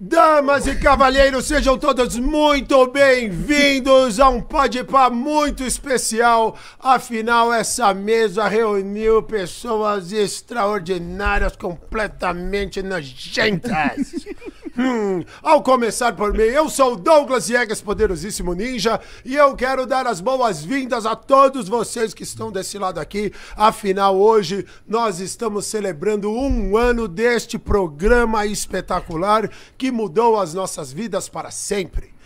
Damas e cavalheiros, sejam todos muito bem-vindos a um Podpah muito especial. Afinal, essa mesa reuniu pessoas extraordinárias, completamente nojentas. Hum, ao começar por mim, eu sou Douglas Yegas, poderosíssimo ninja, e eu quero dar as boas-vindas a todos vocês que estão desse lado aqui. Afinal, hoje nós estamos celebrando um ano deste programa espetacular que mudou as nossas vidas para sempre.